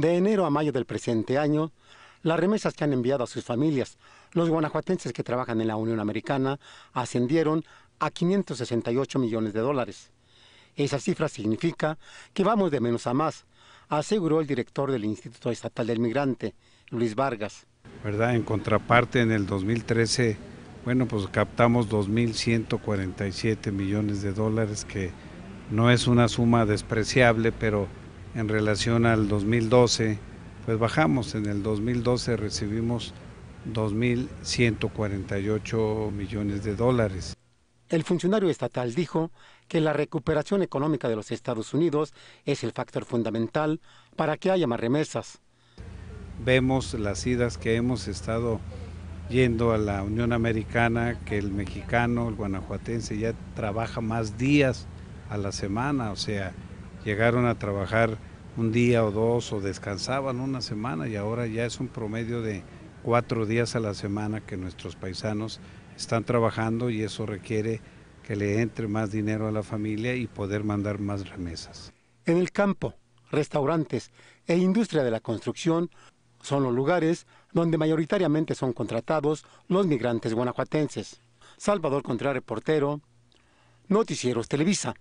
De enero a mayo del presente año, las remesas que han enviado a sus familias los guanajuatenses que trabajan en la Unión Americana ascendieron a 568 millones de dólares. Esa cifra significa que vamos de menos a más, aseguró el director del Instituto Estatal del Migrante, Luis Vargas. ¿Verdad? En contraparte, en el 2013, bueno, pues captamos 2.147 millones de dólares, que no es una suma despreciable, pero en relación al 2012, pues bajamos. En el 2012 recibimos 2.148 millones de dólares. El funcionario estatal dijo que la recuperación económica de los Estados Unidos es el factor fundamental para que haya más remesas. Vemos las idas que hemos estado yendo a la Unión Americana, que el mexicano, el guanajuatense ya trabaja más días a la semana, o sea, llegaron a trabajar un día o dos o descansaban una semana y ahora ya es un promedio de cuatro días a la semana que nuestros paisanos están trabajando y eso requiere que le entre más dinero a la familia y poder mandar más remesas. En el campo, restaurantes e industria de la construcción son los lugares donde mayoritariamente son contratados los migrantes guanajuatenses. Salvador Contreras, reportero, Noticieros Televisa.